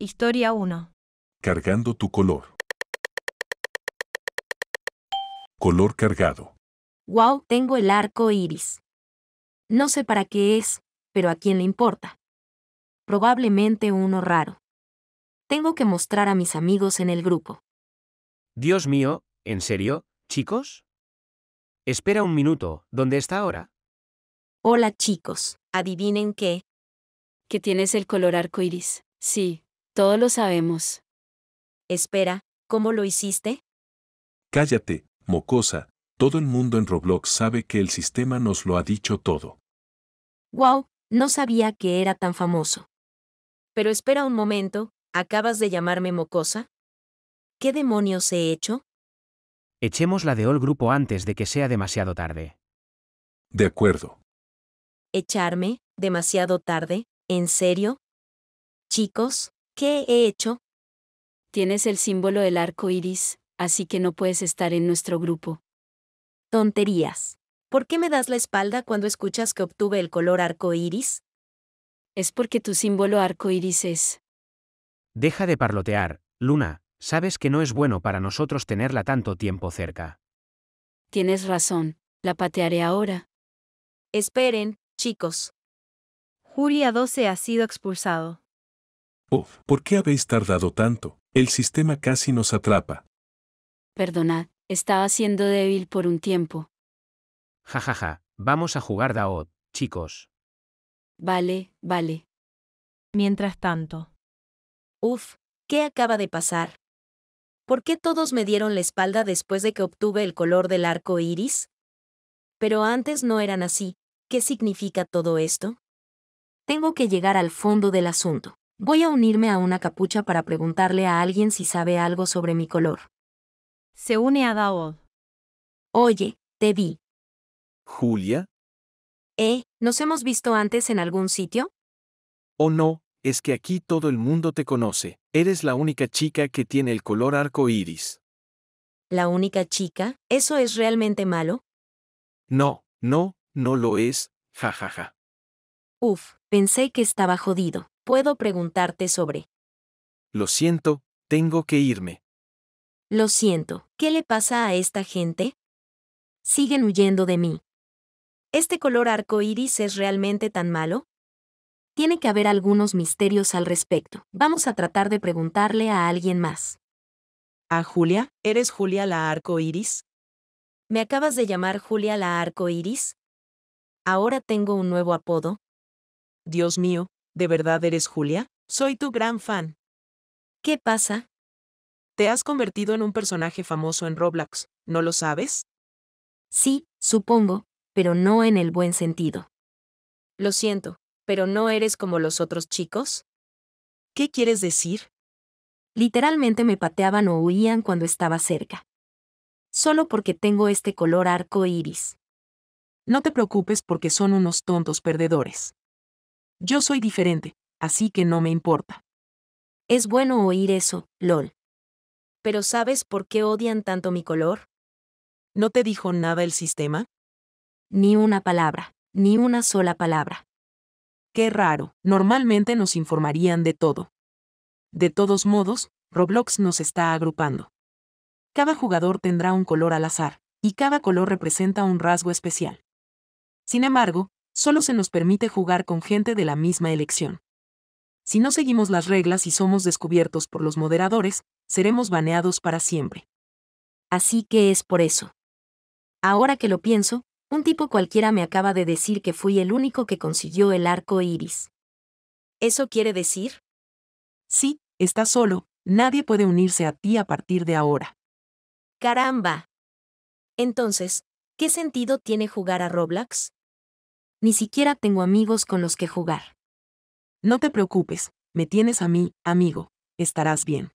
Historia 1. Cargando tu color. Color cargado. Wow, tengo el arco iris. No sé para qué es, pero a quién le importa. Probablemente uno raro. Tengo que mostrar a mis amigos en el grupo. Dios mío, ¿en serio, chicos? Espera un minuto, ¿dónde está ahora? Hola chicos, adivinen qué. Que tienes el color arco iris. Sí, todo lo sabemos. Espera, ¿cómo lo hiciste? Cállate, mocosa, todo el mundo en Roblox sabe que el sistema nos lo ha dicho todo. Wow, no sabía que era tan famoso. Pero espera un momento, ¿acabas de llamarme mocosa? ¿Qué demonios he hecho? Echemos la de all grupo antes de que sea demasiado tarde. De acuerdo. ¿Echarme? ¿Demasiado tarde? ¿En serio? Chicos, ¿Qué he hecho? Tienes el símbolo del arco iris, así que no puedes estar en nuestro grupo. Tonterías. ¿Por qué me das la espalda cuando escuchas que obtuve el color arco iris? Es porque tu símbolo arco iris es. Deja de parlotear, Luna, sabes que no es bueno para nosotros tenerla tanto tiempo cerca. Tienes razón, la patearé ahora. Esperen, chicos. Julia 12 ha sido expulsado. Uf, ¿por qué habéis tardado tanto? El sistema casi nos atrapa. Perdonad, estaba siendo débil por un tiempo. Ja ja ja, vamos a jugar Daod, chicos. Vale, vale. Mientras tanto. Uf, ¿qué acaba de pasar? ¿Por qué todos me dieron la espalda después de que obtuve el color del arco iris? Pero antes no eran así. ¿Qué significa todo esto? Tengo que llegar al fondo del asunto. Voy a unirme a una capucha para preguntarle a alguien si sabe algo sobre mi color. Se une a Daod. Oye, te vi. Julia. Eh, ¿nos hemos visto antes en algún sitio? Oh no, es que aquí todo el mundo te conoce. Eres la única chica que tiene el color arco iris. ¿La única chica? ¿Eso es realmente malo? No, no, no lo es, jajaja. Uf, pensé que estaba jodido puedo preguntarte sobre. Lo siento, tengo que irme. Lo siento, ¿qué le pasa a esta gente? Siguen huyendo de mí. ¿Este color arco iris es realmente tan malo? Tiene que haber algunos misterios al respecto. Vamos a tratar de preguntarle a alguien más. ¿A Julia? ¿Eres Julia la arco iris? ¿Me acabas de llamar Julia la arco iris? Ahora tengo un nuevo apodo. Dios mío, ¿De verdad eres Julia? Soy tu gran fan. ¿Qué pasa? Te has convertido en un personaje famoso en Roblox, ¿no lo sabes? Sí, supongo, pero no en el buen sentido. Lo siento, pero no eres como los otros chicos. ¿Qué quieres decir? Literalmente me pateaban o huían cuando estaba cerca. Solo porque tengo este color arco iris. No te preocupes porque son unos tontos perdedores. Yo soy diferente, así que no me importa. Es bueno oír eso, LOL. Pero ¿sabes por qué odian tanto mi color? ¿No te dijo nada el sistema? Ni una palabra, ni una sola palabra. Qué raro, normalmente nos informarían de todo. De todos modos, Roblox nos está agrupando. Cada jugador tendrá un color al azar, y cada color representa un rasgo especial. Sin embargo, solo se nos permite jugar con gente de la misma elección. Si no seguimos las reglas y somos descubiertos por los moderadores, seremos baneados para siempre. Así que es por eso. Ahora que lo pienso, un tipo cualquiera me acaba de decir que fui el único que consiguió el arco iris. ¿Eso quiere decir? Sí, estás solo, nadie puede unirse a ti a partir de ahora. Caramba. Entonces, ¿qué sentido tiene jugar a Roblox? Ni siquiera tengo amigos con los que jugar. No te preocupes, me tienes a mí, amigo. Estarás bien.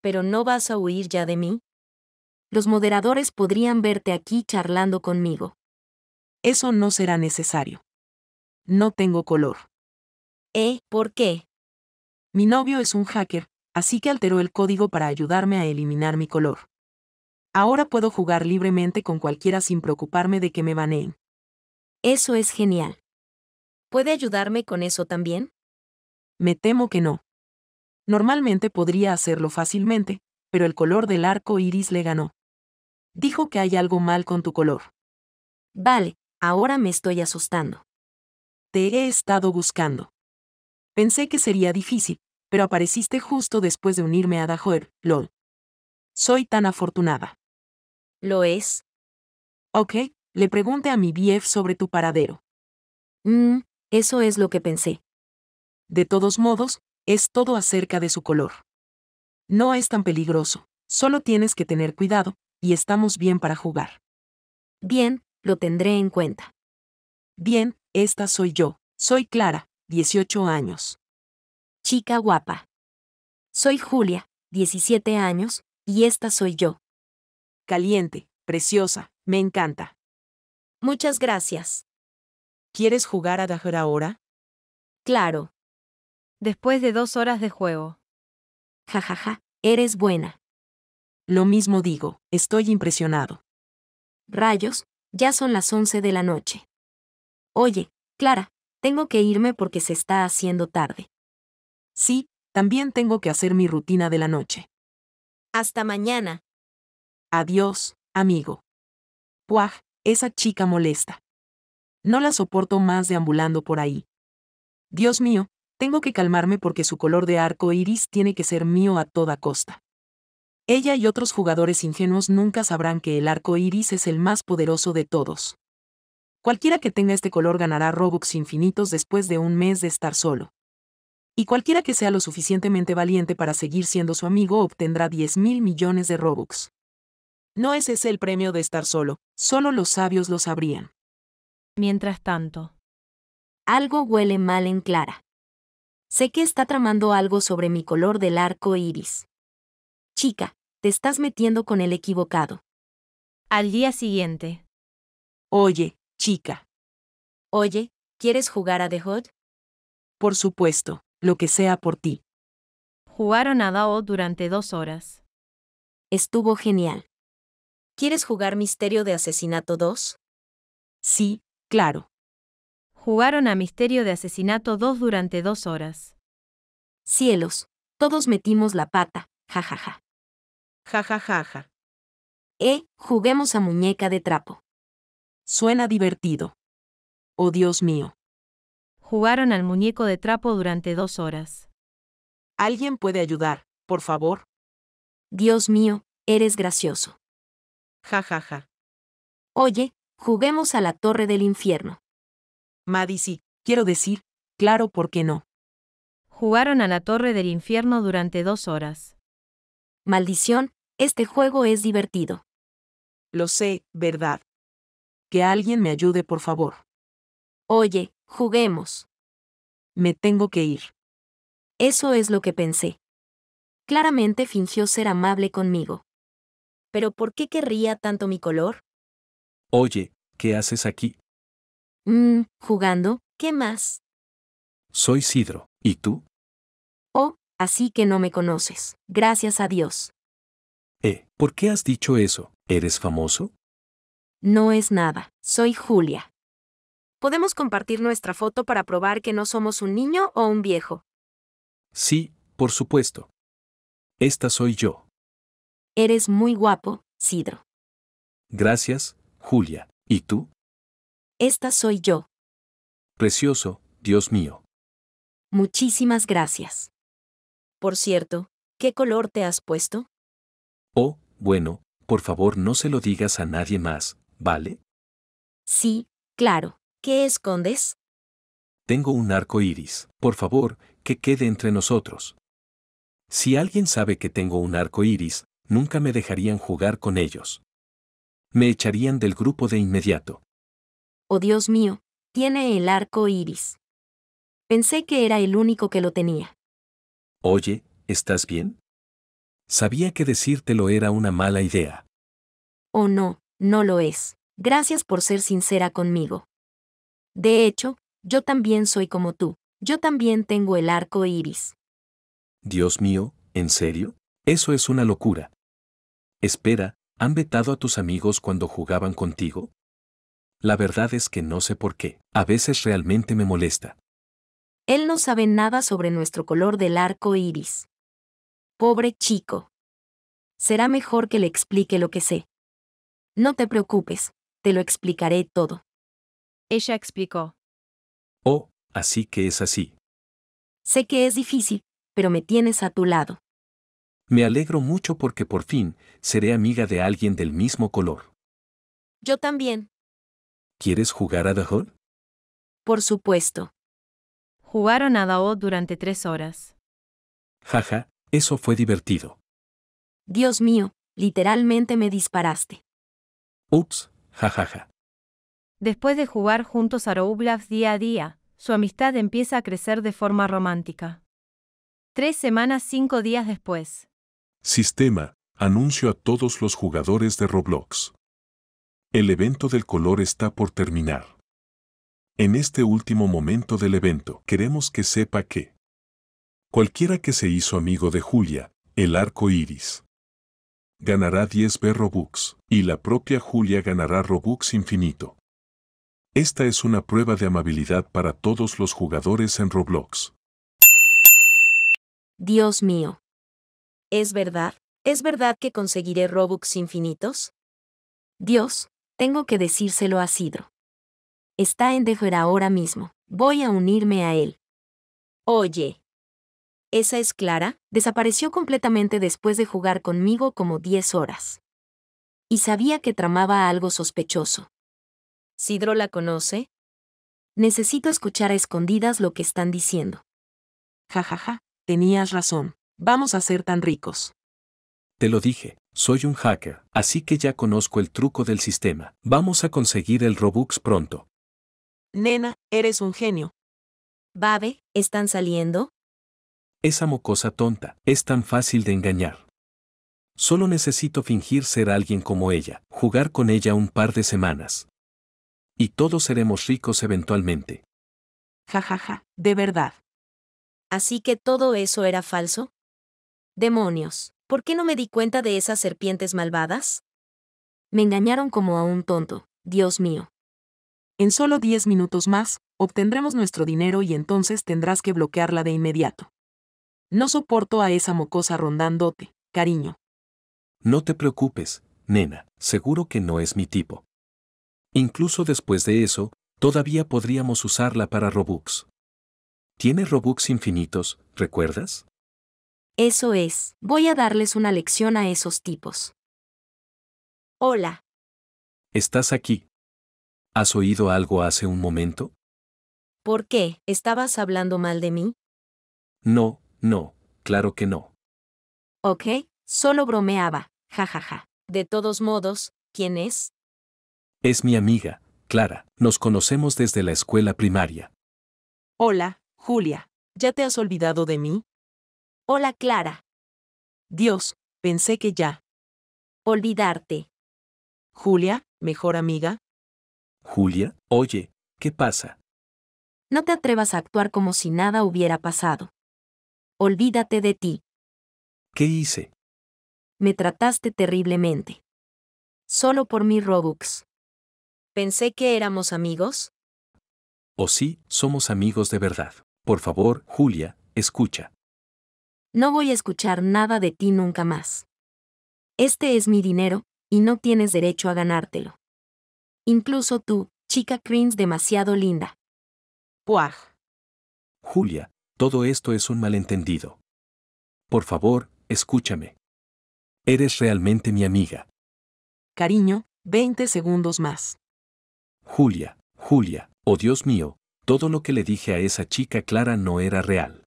¿Pero no vas a huir ya de mí? Los moderadores podrían verte aquí charlando conmigo. Eso no será necesario. No tengo color. ¿Eh? ¿Por qué? Mi novio es un hacker, así que alteró el código para ayudarme a eliminar mi color. Ahora puedo jugar libremente con cualquiera sin preocuparme de que me baneen. Eso es genial. ¿Puede ayudarme con eso también? Me temo que no. Normalmente podría hacerlo fácilmente, pero el color del arco iris le ganó. Dijo que hay algo mal con tu color. Vale, ahora me estoy asustando. Te he estado buscando. Pensé que sería difícil, pero apareciste justo después de unirme a Dajoer, LOL. Soy tan afortunada. ¿Lo es? Ok, le pregunté a mi BF sobre tu paradero. Mmm, eso es lo que pensé. De todos modos, es todo acerca de su color. No es tan peligroso, solo tienes que tener cuidado, y estamos bien para jugar. Bien, lo tendré en cuenta. Bien, esta soy yo, soy Clara, 18 años. Chica guapa. Soy Julia, 17 años, y esta soy yo. Caliente, preciosa, me encanta. Muchas gracias. ¿Quieres jugar a Dajer ahora? Claro. Después de dos horas de juego. Ja, ja, ja. eres buena. Lo mismo digo, estoy impresionado. Rayos, ya son las once de la noche. Oye, Clara, tengo que irme porque se está haciendo tarde. Sí, también tengo que hacer mi rutina de la noche. Hasta mañana. Adiós, amigo. Puaj, esa chica molesta. No la soporto más deambulando por ahí. Dios mío, tengo que calmarme porque su color de arco iris tiene que ser mío a toda costa. Ella y otros jugadores ingenuos nunca sabrán que el arco iris es el más poderoso de todos. Cualquiera que tenga este color ganará Robux infinitos después de un mes de estar solo. Y cualquiera que sea lo suficientemente valiente para seguir siendo su amigo obtendrá 10 mil millones de Robux. No es ese el premio de estar solo, solo los sabios lo sabrían. Mientras tanto, algo huele mal en Clara. Sé que está tramando algo sobre mi color del arco iris. Chica, te estás metiendo con el equivocado. Al día siguiente. Oye, chica. Oye, ¿quieres jugar a The Hot? Por supuesto, lo que sea por ti. Jugaron a Dao durante dos horas. Estuvo genial. ¿Quieres jugar Misterio de Asesinato 2? Sí, claro. Jugaron a Misterio de Asesinato 2 durante dos horas. Cielos, todos metimos la pata, jajaja. Jajajaja. Ja, ja. Eh, juguemos a muñeca de trapo. Suena divertido. Oh Dios mío. Jugaron al muñeco de trapo durante dos horas. ¿Alguien puede ayudar, por favor? Dios mío, eres gracioso. Ja ja ja. Oye, juguemos a la torre del infierno. «Maddy, sí, quiero decir, claro, ¿por qué no? Jugaron a la torre del infierno durante dos horas. Maldición, este juego es divertido. Lo sé, ¿verdad? Que alguien me ayude, por favor. Oye, juguemos. Me tengo que ir. Eso es lo que pensé. Claramente fingió ser amable conmigo. ¿Pero por qué querría tanto mi color? Oye, ¿qué haces aquí? Mmm, jugando, ¿qué más? Soy Sidro, ¿y tú? Oh, así que no me conoces, gracias a Dios. Eh, ¿por qué has dicho eso? ¿Eres famoso? No es nada, soy Julia. Podemos compartir nuestra foto para probar que no somos un niño o un viejo. Sí, por supuesto. Esta soy yo. Eres muy guapo, Sidro. Gracias, Julia. ¿Y tú? Esta soy yo. Precioso, Dios mío. Muchísimas gracias. Por cierto, ¿qué color te has puesto? Oh, bueno, por favor no se lo digas a nadie más, ¿vale? Sí, claro. ¿Qué escondes? Tengo un arco iris. Por favor, que quede entre nosotros. Si alguien sabe que tengo un arco iris, nunca me dejarían jugar con ellos. Me echarían del grupo de inmediato. Oh Dios mío, tiene el arco iris. Pensé que era el único que lo tenía. Oye, ¿estás bien? Sabía que decírtelo era una mala idea. Oh no, no lo es. Gracias por ser sincera conmigo. De hecho, yo también soy como tú. Yo también tengo el arco iris. Dios mío, ¿en serio? Eso es una locura. Espera, ¿han vetado a tus amigos cuando jugaban contigo? La verdad es que no sé por qué. A veces realmente me molesta. Él no sabe nada sobre nuestro color del arco iris. Pobre chico. Será mejor que le explique lo que sé. No te preocupes, te lo explicaré todo. Ella explicó. Oh, así que es así. Sé que es difícil, pero me tienes a tu lado. Me alegro mucho porque por fin seré amiga de alguien del mismo color. Yo también. ¿Quieres jugar a The Por supuesto. Jugaron a Dao durante tres horas. Jaja, eso fue divertido. Dios mío, literalmente me disparaste. Ups, jajaja. Después de jugar juntos a Roblox día a día, su amistad empieza a crecer de forma romántica. Tres semanas cinco días después. Sistema, anuncio a todos los jugadores de Roblox. El evento del color está por terminar. En este último momento del evento, queremos que sepa que cualquiera que se hizo amigo de Julia, el arco iris, ganará 10B Robux, y la propia Julia ganará Robux infinito. Esta es una prueba de amabilidad para todos los jugadores en Roblox. Dios mío. ¿Es verdad? ¿Es verdad que conseguiré Robux infinitos? Dios, tengo que decírselo a Sidro. Está en Defer ahora mismo. Voy a unirme a él. Oye. Esa es Clara, desapareció completamente después de jugar conmigo como 10 horas. Y sabía que tramaba algo sospechoso. ¿Sidro la conoce? Necesito escuchar a escondidas lo que están diciendo. Ja ja ja, tenías razón vamos a ser tan ricos. Te lo dije, soy un hacker, así que ya conozco el truco del sistema. Vamos a conseguir el Robux pronto. Nena, eres un genio. Babe, ¿están saliendo? Esa mocosa tonta, es tan fácil de engañar. Solo necesito fingir ser alguien como ella, jugar con ella un par de semanas. Y todos seremos ricos eventualmente. Ja ja ja, de verdad. Así que todo eso era falso. Demonios, ¿por qué no me di cuenta de esas serpientes malvadas? Me engañaron como a un tonto, Dios mío. En solo diez minutos más, obtendremos nuestro dinero y entonces tendrás que bloquearla de inmediato. No soporto a esa mocosa rondándote, cariño. No te preocupes, nena, seguro que no es mi tipo. Incluso después de eso, todavía podríamos usarla para Robux. Tiene Robux infinitos, ¿recuerdas? Eso es, voy a darles una lección a esos tipos. Hola. ¿Estás aquí? ¿Has oído algo hace un momento? ¿Por qué? ¿Estabas hablando mal de mí? No, no, claro que no. Ok, solo bromeaba, jajaja. Ja, ja. De todos modos, ¿quién es? Es mi amiga, Clara. Nos conocemos desde la escuela primaria. Hola, Julia. ¿Ya te has olvidado de mí? Hola Clara. Dios, pensé que ya. Olvidarte. Julia, mejor amiga. Julia, oye, ¿qué pasa? No te atrevas a actuar como si nada hubiera pasado. Olvídate de ti. ¿Qué hice? Me trataste terriblemente. Solo por mi Robux. Pensé que éramos amigos. O sí, somos amigos de verdad. Por favor, Julia, escucha. No voy a escuchar nada de ti nunca más. Este es mi dinero, y no tienes derecho a ganártelo. Incluso tú, chica cringe demasiado linda. Puaj. Julia, todo esto es un malentendido. Por favor, escúchame. Eres realmente mi amiga. Cariño, 20 segundos más. Julia, Julia, oh Dios mío, todo lo que le dije a esa chica Clara no era real.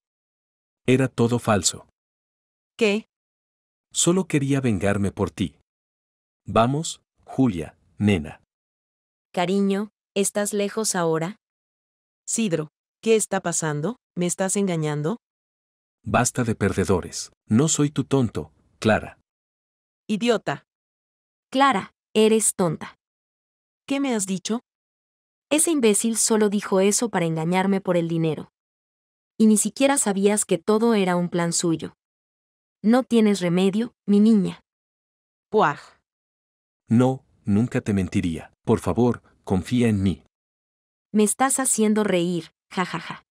Era todo falso. ¿Qué? Solo quería vengarme por ti. Vamos, Julia, nena. Cariño, ¿estás lejos ahora? Sidro, ¿qué está pasando? ¿Me estás engañando? Basta de perdedores. No soy tu tonto, Clara. Idiota. Clara, eres tonta. ¿Qué me has dicho? Ese imbécil solo dijo eso para engañarme por el dinero y ni siquiera sabías que todo era un plan suyo. No tienes remedio, mi niña. Puaj. No, nunca te mentiría. Por favor, confía en mí. Me estás haciendo reír, jajaja.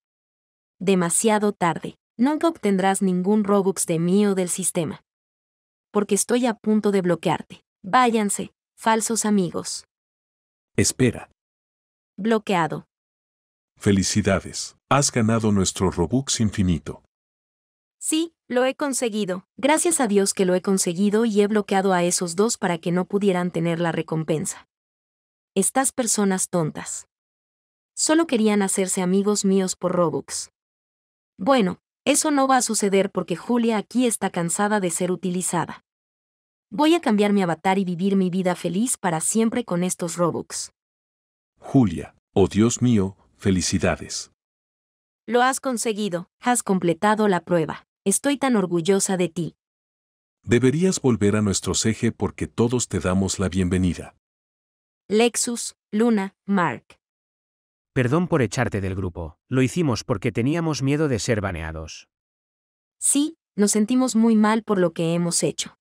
Demasiado tarde. Nunca obtendrás ningún Robux de mí o del sistema. Porque estoy a punto de bloquearte. Váyanse, falsos amigos. Espera. Bloqueado. Felicidades, has ganado nuestro Robux infinito. Sí, lo he conseguido. Gracias a Dios que lo he conseguido y he bloqueado a esos dos para que no pudieran tener la recompensa. Estas personas tontas. Solo querían hacerse amigos míos por Robux. Bueno, eso no va a suceder porque Julia aquí está cansada de ser utilizada. Voy a cambiar mi avatar y vivir mi vida feliz para siempre con estos Robux. Julia, oh Dios mío, Felicidades. Lo has conseguido, has completado la prueba. Estoy tan orgullosa de ti. Deberías volver a nuestro eje porque todos te damos la bienvenida. Lexus, Luna, Mark. Perdón por echarte del grupo. Lo hicimos porque teníamos miedo de ser baneados. Sí, nos sentimos muy mal por lo que hemos hecho.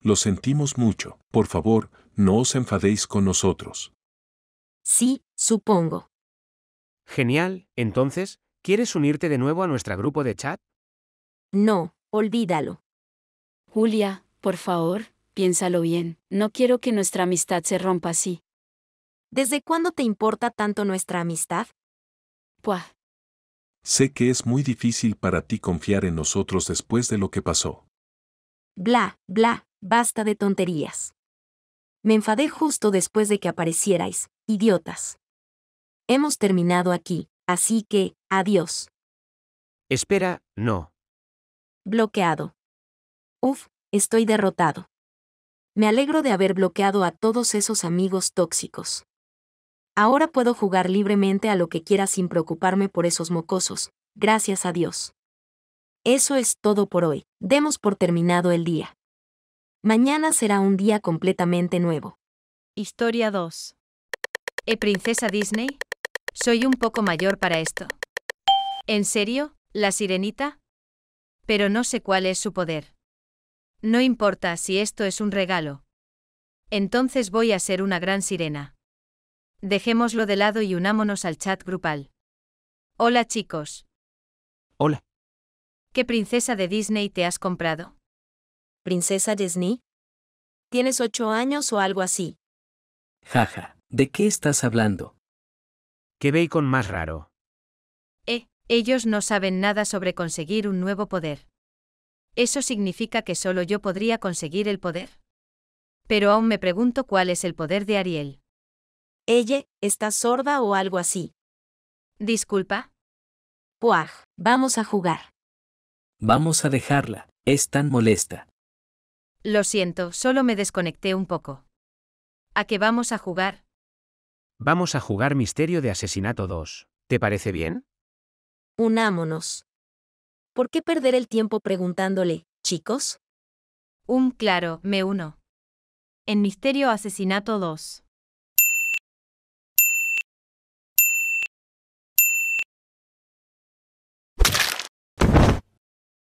Lo sentimos mucho. Por favor, no os enfadéis con nosotros. Sí, supongo. Genial, entonces, ¿quieres unirte de nuevo a nuestro grupo de chat? No, olvídalo. Julia, por favor, piénsalo bien. No quiero que nuestra amistad se rompa así. ¿Desde cuándo te importa tanto nuestra amistad? Pua. Sé que es muy difícil para ti confiar en nosotros después de lo que pasó. Bla, bla, basta de tonterías. Me enfadé justo después de que aparecierais, idiotas. Hemos terminado aquí, así que, adiós. Espera, no. Bloqueado. Uf, estoy derrotado. Me alegro de haber bloqueado a todos esos amigos tóxicos. Ahora puedo jugar libremente a lo que quiera sin preocuparme por esos mocosos, gracias a Dios. Eso es todo por hoy, demos por terminado el día. Mañana será un día completamente nuevo. Historia 2. ¿E Princesa Disney? Soy un poco mayor para esto. ¿En serio? ¿La sirenita? Pero no sé cuál es su poder. No importa si esto es un regalo. Entonces voy a ser una gran sirena. Dejémoslo de lado y unámonos al chat grupal. Hola chicos. Hola. ¿Qué princesa de Disney te has comprado? ¿Princesa Disney? ¿Tienes ocho años o algo así? Jaja, ¿de qué estás hablando? ¡Qué bacon más raro! Eh, ellos no saben nada sobre conseguir un nuevo poder. Eso significa que solo yo podría conseguir el poder. Pero aún me pregunto cuál es el poder de Ariel. Ella, ¿está sorda o algo así? Disculpa. Puaj, vamos a jugar. Vamos a dejarla, es tan molesta. Lo siento, solo me desconecté un poco. ¿A qué vamos a jugar? Vamos a jugar Misterio de Asesinato 2. ¿Te parece bien? Unámonos. ¿Por qué perder el tiempo preguntándole, chicos? Um, claro, me uno. En Misterio Asesinato 2.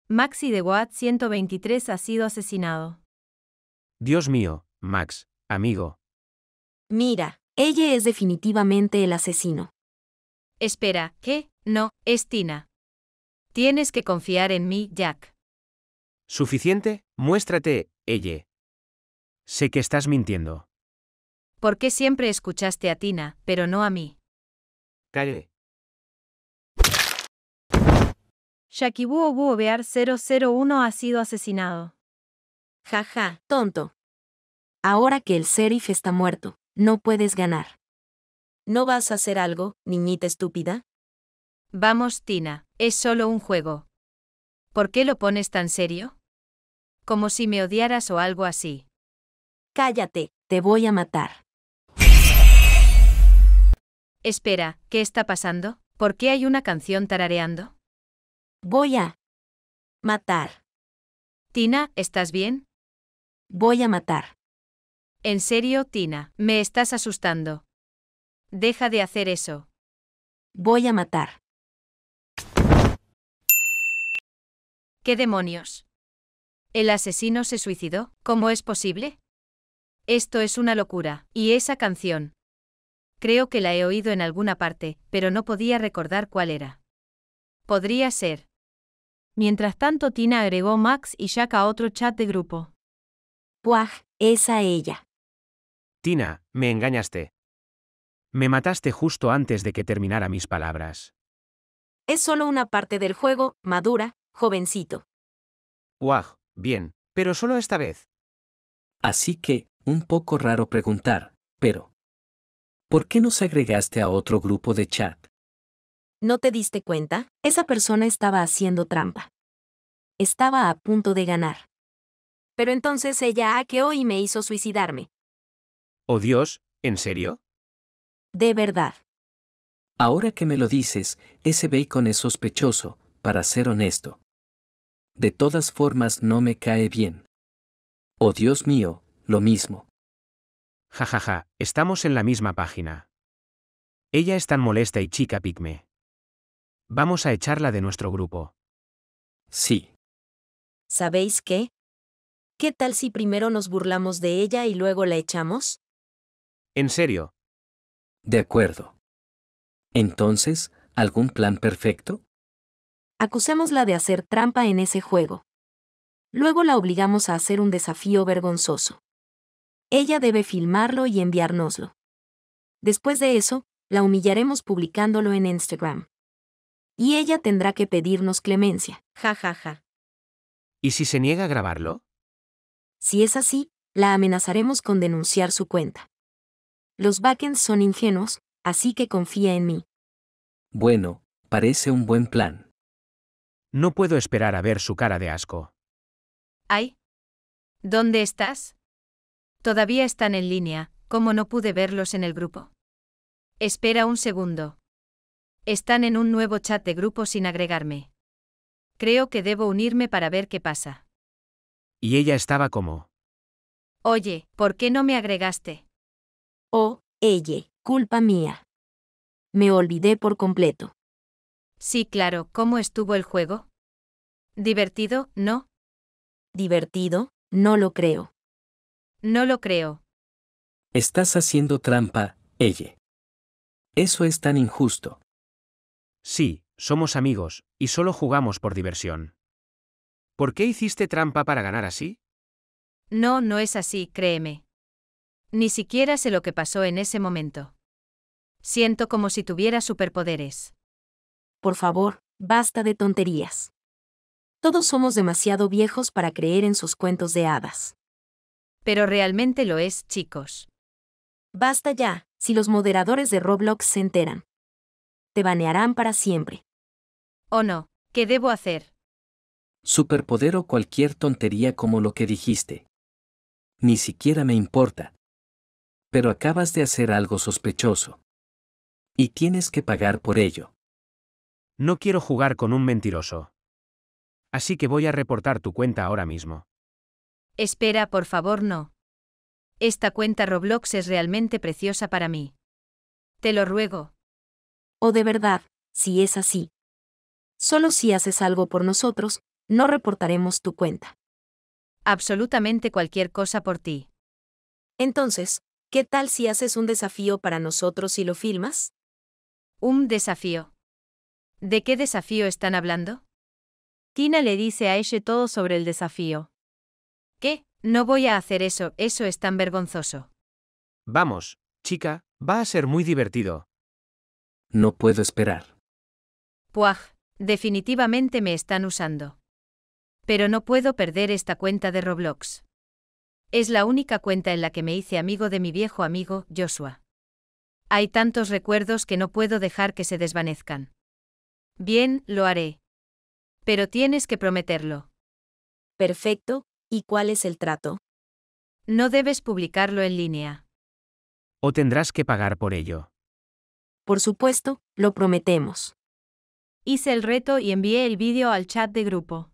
Maxi de Watt 123 ha sido asesinado. Dios mío, Max, amigo. Mira, ella es definitivamente el asesino. Espera, ¿qué? No, es Tina. Tienes que confiar en mí, Jack. Suficiente, muéstrate, ella. Sé que estás mintiendo. ¿Por qué siempre escuchaste a Tina, pero no a mí? Calle. Shakibuo 001 ha sido asesinado. Jaja, ja, tonto. Ahora que el sheriff está muerto, no puedes ganar. ¿No vas a hacer algo, niñita estúpida? Vamos, Tina, es solo un juego. ¿Por qué lo pones tan serio? Como si me odiaras o algo así. Cállate, te voy a matar. Espera, ¿qué está pasando? ¿Por qué hay una canción tarareando? Voy a matar. Tina, ¿estás bien? Voy a matar. En serio, Tina, me estás asustando. Deja de hacer eso. Voy a matar. ¿Qué demonios? ¿El asesino se suicidó? ¿Cómo es posible? Esto es una locura, y esa canción. Creo que la he oído en alguna parte, pero no podía recordar cuál era. Podría ser. Mientras tanto, Tina agregó Max y Jack a otro chat de grupo. Puaj, esa ella. Tina, me engañaste. Me mataste justo antes de que terminara mis palabras. Es solo una parte del juego, madura, jovencito. Guau, bien, pero solo esta vez. Así que, un poco raro preguntar, pero... ¿Por qué nos agregaste a otro grupo de chat? ¿No te diste cuenta? Esa persona estaba haciendo trampa. Estaba a punto de ganar. Pero entonces ella hackeó y me hizo suicidarme. Oh Dios, ¿en serio? De verdad. Ahora que me lo dices, ese bacon es sospechoso, para ser honesto. De todas formas no me cae bien. Oh Dios mío, lo mismo. Ja, ja, ja, estamos en la misma página. Ella es tan molesta y chica pigme. Vamos a echarla de nuestro grupo. Sí. ¿Sabéis qué? ¿Qué tal si primero nos burlamos de ella y luego la echamos? En serio. De acuerdo. Entonces, ¿algún plan perfecto? Acusémosla de hacer trampa en ese juego. Luego la obligamos a hacer un desafío vergonzoso. Ella debe filmarlo y enviárnoslo. Después de eso, la humillaremos publicándolo en Instagram. Y ella tendrá que pedirnos clemencia. Ja, ja, ja. ¿Y si se niega a grabarlo? Si es así, la amenazaremos con denunciar su cuenta. Los backends son ingenuos, así que confía en mí. Bueno, parece un buen plan. No puedo esperar a ver su cara de asco. ¿Ay? ¿Dónde estás? Todavía están en línea, como no pude verlos en el grupo. Espera un segundo. Están en un nuevo chat de grupo sin agregarme. Creo que debo unirme para ver qué pasa. Y ella estaba como... Oye, ¿por qué no me agregaste? Oh, ella, culpa mía. Me olvidé por completo. Sí, claro, ¿cómo estuvo el juego? ¿Divertido, no? ¿Divertido? No lo creo. No lo creo. Estás haciendo trampa, ella. Eso es tan injusto. Sí, somos amigos, y solo jugamos por diversión. ¿Por qué hiciste trampa para ganar así? No, no es así, créeme. Ni siquiera sé lo que pasó en ese momento. Siento como si tuviera superpoderes. Por favor, basta de tonterías. Todos somos demasiado viejos para creer en sus cuentos de hadas. Pero realmente lo es, chicos. Basta ya, si los moderadores de Roblox se enteran. Te banearán para siempre. ¿O no? ¿Qué debo hacer? Superpoder o cualquier tontería como lo que dijiste. Ni siquiera me importa pero acabas de hacer algo sospechoso. Y tienes que pagar por ello. No quiero jugar con un mentiroso. Así que voy a reportar tu cuenta ahora mismo. Espera, por favor, no. Esta cuenta Roblox es realmente preciosa para mí. Te lo ruego. O oh, de verdad, si es así. Solo si haces algo por nosotros, no reportaremos tu cuenta. Absolutamente cualquier cosa por ti. Entonces, ¿Qué tal si haces un desafío para nosotros y lo filmas? Un desafío. ¿De qué desafío están hablando? Tina le dice a ella todo sobre el desafío. ¿Qué? No voy a hacer eso, eso es tan vergonzoso. Vamos, chica, va a ser muy divertido. No puedo esperar. Puaj, definitivamente me están usando. Pero no puedo perder esta cuenta de Roblox. Es la única cuenta en la que me hice amigo de mi viejo amigo, Joshua. Hay tantos recuerdos que no puedo dejar que se desvanezcan. Bien, lo haré. Pero tienes que prometerlo. Perfecto, ¿y cuál es el trato? No debes publicarlo en línea. O tendrás que pagar por ello. Por supuesto, lo prometemos. Hice el reto y envié el vídeo al chat de grupo.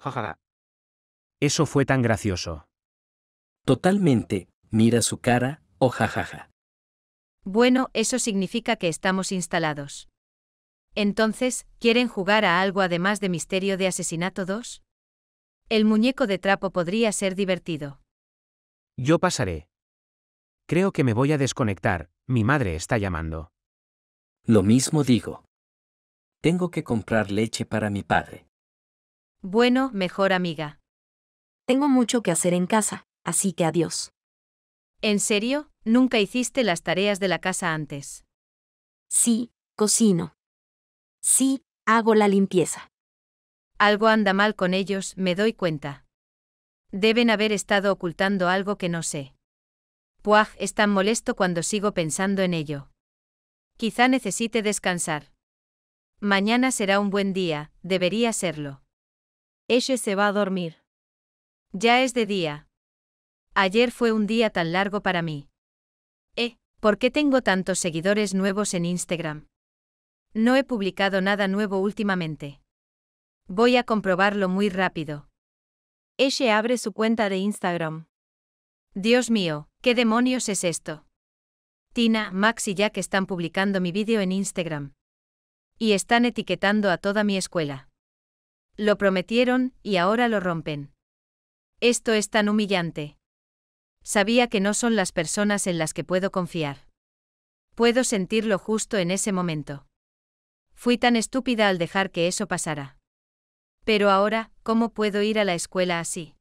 Jajaja. Eso fue tan gracioso. Totalmente, mira su cara, o oh, jajaja. Bueno, eso significa que estamos instalados. Entonces, ¿quieren jugar a algo además de Misterio de Asesinato 2? El muñeco de trapo podría ser divertido. Yo pasaré. Creo que me voy a desconectar, mi madre está llamando. Lo mismo digo. Tengo que comprar leche para mi padre. Bueno, mejor amiga. Tengo mucho que hacer en casa así que adiós. ¿En serio? ¿Nunca hiciste las tareas de la casa antes? Sí, cocino. Sí, hago la limpieza. Algo anda mal con ellos, me doy cuenta. Deben haber estado ocultando algo que no sé. Puaj es tan molesto cuando sigo pensando en ello. Quizá necesite descansar. Mañana será un buen día, debería serlo. Ella se va a dormir. Ya es de día, Ayer fue un día tan largo para mí. Eh, ¿por qué tengo tantos seguidores nuevos en Instagram? No he publicado nada nuevo últimamente. Voy a comprobarlo muy rápido. Ella abre su cuenta de Instagram. Dios mío, ¿qué demonios es esto? Tina, Max y Jack están publicando mi vídeo en Instagram. Y están etiquetando a toda mi escuela. Lo prometieron, y ahora lo rompen. Esto es tan humillante. Sabía que no son las personas en las que puedo confiar. Puedo sentirlo justo en ese momento. Fui tan estúpida al dejar que eso pasara. Pero ahora, ¿cómo puedo ir a la escuela así?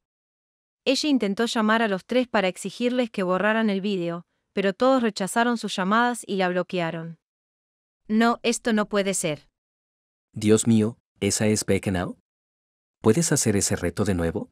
Ella intentó llamar a los tres para exigirles que borraran el vídeo, pero todos rechazaron sus llamadas y la bloquearon. No, esto no puede ser. Dios mío, ¿esa es Pecknow? ¿Puedes hacer ese reto de nuevo?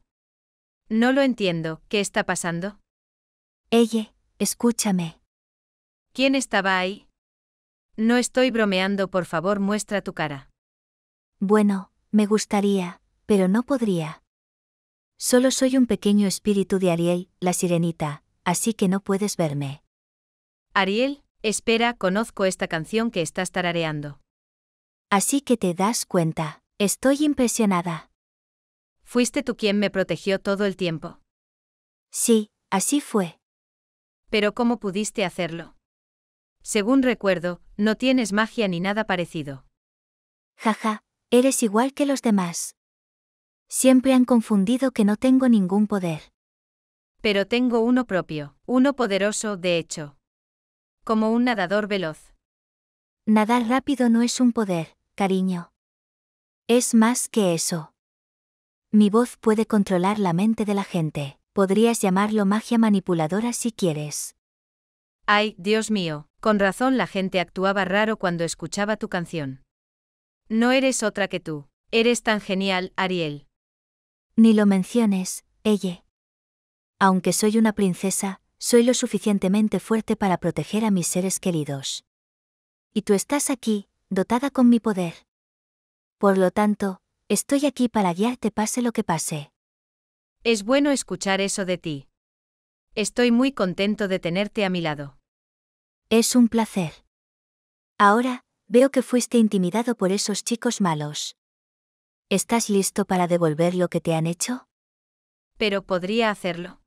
No lo entiendo. ¿Qué está pasando? ellie escúchame. ¿Quién estaba ahí? No estoy bromeando, por favor, muestra tu cara. Bueno, me gustaría, pero no podría. Solo soy un pequeño espíritu de Ariel, la sirenita, así que no puedes verme. Ariel, espera, conozco esta canción que estás tarareando. Así que te das cuenta, estoy impresionada. Fuiste tú quien me protegió todo el tiempo. Sí, así fue. Pero ¿cómo pudiste hacerlo? Según recuerdo, no tienes magia ni nada parecido. Jaja, eres igual que los demás. Siempre han confundido que no tengo ningún poder. Pero tengo uno propio, uno poderoso, de hecho. Como un nadador veloz. Nadar rápido no es un poder, cariño. Es más que eso. Mi voz puede controlar la mente de la gente. Podrías llamarlo magia manipuladora si quieres. Ay, Dios mío, con razón la gente actuaba raro cuando escuchaba tu canción. No eres otra que tú. Eres tan genial, Ariel. Ni lo menciones, ella. Aunque soy una princesa, soy lo suficientemente fuerte para proteger a mis seres queridos. Y tú estás aquí, dotada con mi poder. Por lo tanto, Estoy aquí para guiarte pase lo que pase. Es bueno escuchar eso de ti. Estoy muy contento de tenerte a mi lado. Es un placer. Ahora, veo que fuiste intimidado por esos chicos malos. ¿Estás listo para devolver lo que te han hecho? Pero podría hacerlo.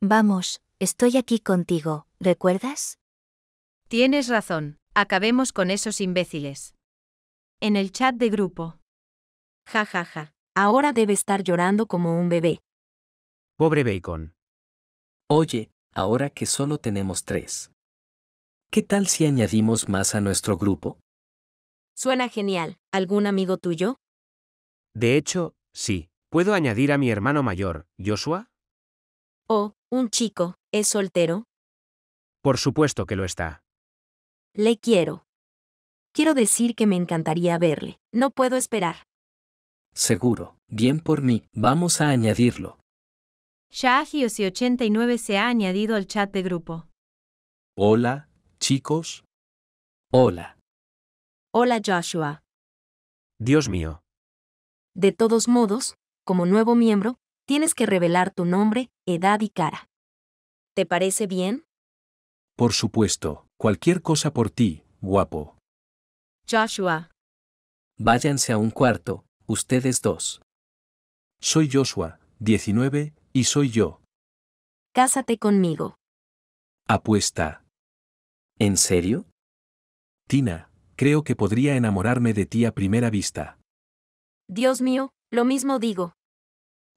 Vamos, estoy aquí contigo, ¿recuerdas? Tienes razón, acabemos con esos imbéciles. En el chat de grupo. Ja ja ja. Ahora debe estar llorando como un bebé. Pobre Bacon. Oye, ahora que solo tenemos tres. ¿Qué tal si añadimos más a nuestro grupo? Suena genial. ¿Algún amigo tuyo? De hecho, sí. ¿Puedo añadir a mi hermano mayor, Joshua? Oh, un chico. ¿Es soltero? Por supuesto que lo está. Le quiero. Quiero decir que me encantaría verle. No puedo esperar seguro, bien por mí, vamos a añadirlo. Shahios y 89 se ha añadido al chat de grupo. Hola, chicos. Hola. Hola Joshua. Dios mío. De todos modos, como nuevo miembro, tienes que revelar tu nombre, edad y cara. ¿Te parece bien? Por supuesto, cualquier cosa por ti, guapo. Joshua. Váyanse a un cuarto, ustedes dos. Soy Joshua, 19, y soy yo. Cásate conmigo. Apuesta. ¿En serio? Tina, creo que podría enamorarme de ti a primera vista. Dios mío, lo mismo digo.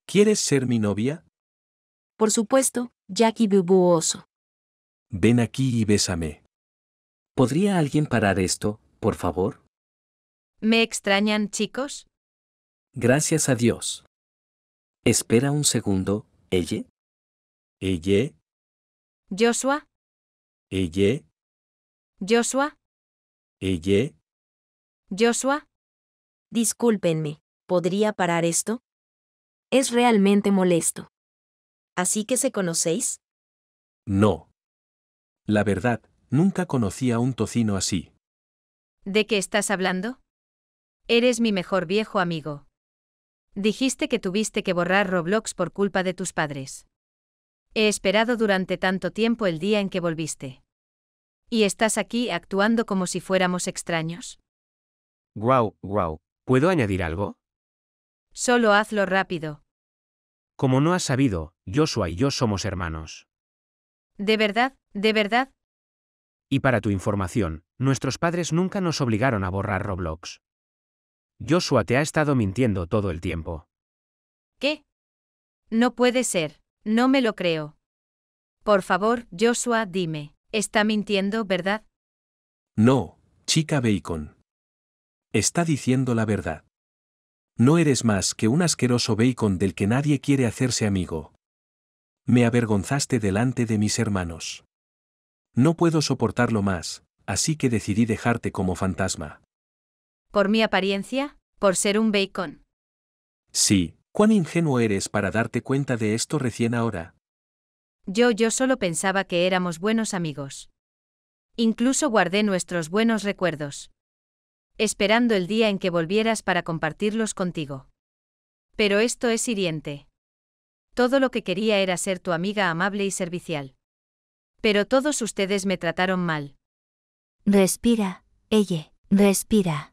¿Quieres ser mi novia? Por supuesto, Jackie Bubuoso. Ven aquí y bésame. ¿Podría alguien parar esto, por favor? ¿Me extrañan, chicos? Gracias a Dios. Espera un segundo, ¿elle? ¿Elle? Joshua. ¿Elle? Joshua. ¿Elle? Joshua. Discúlpenme, ¿podría parar esto? Es realmente molesto. ¿Así que se conocéis? No. La verdad, nunca conocí a un tocino así. ¿De qué estás hablando? Eres mi mejor viejo amigo. Dijiste que tuviste que borrar Roblox por culpa de tus padres. He esperado durante tanto tiempo el día en que volviste. ¿Y estás aquí actuando como si fuéramos extraños? Guau, guau. ¿Puedo añadir algo? Solo hazlo rápido. Como no has sabido, Joshua y yo somos hermanos. ¿De verdad? ¿De verdad? Y para tu información, nuestros padres nunca nos obligaron a borrar Roblox. Joshua te ha estado mintiendo todo el tiempo. ¿Qué? No puede ser, no me lo creo. Por favor, Joshua, dime, está mintiendo, ¿verdad? No, chica Bacon. Está diciendo la verdad. No eres más que un asqueroso Bacon del que nadie quiere hacerse amigo. Me avergonzaste delante de mis hermanos. No puedo soportarlo más, así que decidí dejarte como fantasma. ¿Por mi apariencia? ¿Por ser un bacon? Sí, cuán ingenuo eres para darte cuenta de esto recién ahora. Yo yo solo pensaba que éramos buenos amigos. Incluso guardé nuestros buenos recuerdos. Esperando el día en que volvieras para compartirlos contigo. Pero esto es hiriente. Todo lo que quería era ser tu amiga amable y servicial. Pero todos ustedes me trataron mal. Respira, ella, respira.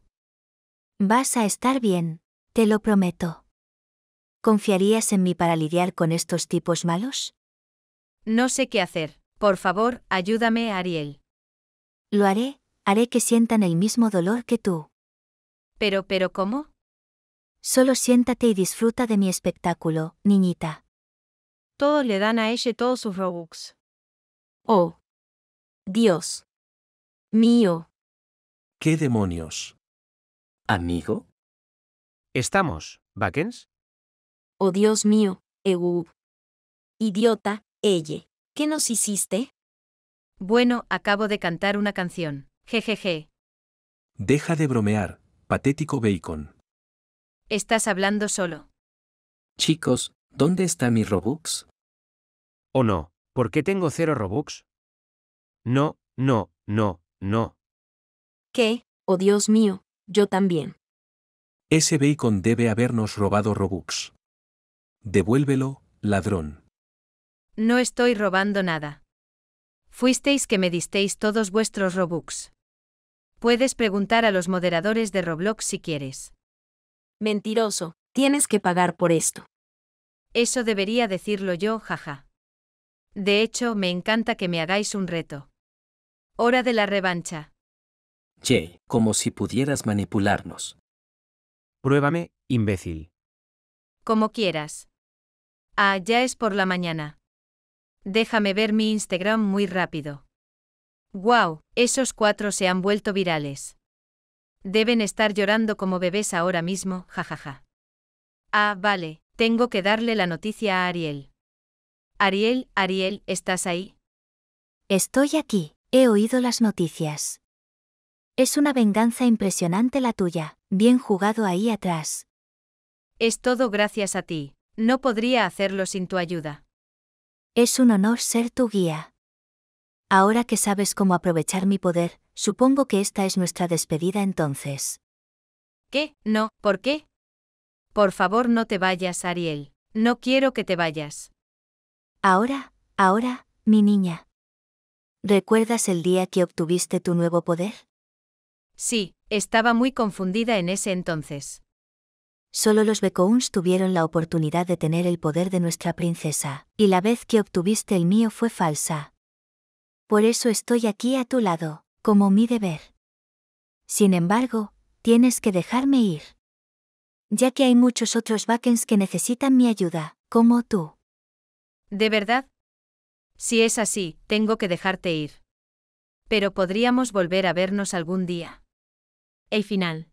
Vas a estar bien, te lo prometo. ¿Confiarías en mí para lidiar con estos tipos malos? No sé qué hacer. Por favor, ayúdame, Ariel. Lo haré, haré que sientan el mismo dolor que tú. Pero, pero, ¿cómo? Solo siéntate y disfruta de mi espectáculo, niñita. Todos le dan a ella todos sus Robux. Oh. Dios. Mío. ¿Qué demonios? Amigo. Estamos, Backens. Oh Dios mío, Egu. Idiota, Elle. ¿Qué nos hiciste? Bueno, acabo de cantar una canción. Jejeje. Deja de bromear, patético bacon. Estás hablando solo. Chicos, ¿dónde está mi Robux? oh, no? ¿Por qué tengo cero Robux? No, no, no, no. ¿Qué? Oh Dios mío, yo también. Ese bacon debe habernos robado Robux. Devuélvelo, ladrón. No estoy robando nada. Fuisteis que me disteis todos vuestros Robux. Puedes preguntar a los moderadores de Roblox si quieres. Mentiroso, tienes que pagar por esto. Eso debería decirlo yo, jaja. De hecho, me encanta que me hagáis un reto. Hora de la revancha. Che, como si pudieras manipularnos. Pruébame, imbécil. Como quieras. Ah, ya es por la mañana. Déjame ver mi Instagram muy rápido. ¡Wow! Esos cuatro se han vuelto virales. Deben estar llorando como bebés ahora mismo, jajaja. Ah, vale, tengo que darle la noticia a Ariel. Ariel, Ariel, ¿estás ahí? Estoy aquí, he oído las noticias. Es una venganza impresionante la tuya, bien jugado ahí atrás. Es todo gracias a ti, no podría hacerlo sin tu ayuda. Es un honor ser tu guía. Ahora que sabes cómo aprovechar mi poder, supongo que esta es nuestra despedida entonces. ¿Qué? No, ¿por qué? Por favor no te vayas, Ariel. No quiero que te vayas. Ahora, ahora, mi niña. ¿Recuerdas el día que obtuviste tu nuevo poder? Sí, estaba muy confundida en ese entonces. Solo los Becouns tuvieron la oportunidad de tener el poder de nuestra princesa, y la vez que obtuviste el mío fue falsa. Por eso estoy aquí a tu lado, como mi deber. Sin embargo, tienes que dejarme ir. Ya que hay muchos otros Bakens que necesitan mi ayuda, como tú. ¿De verdad? Si es así, tengo que dejarte ir. Pero podríamos volver a vernos algún día el final.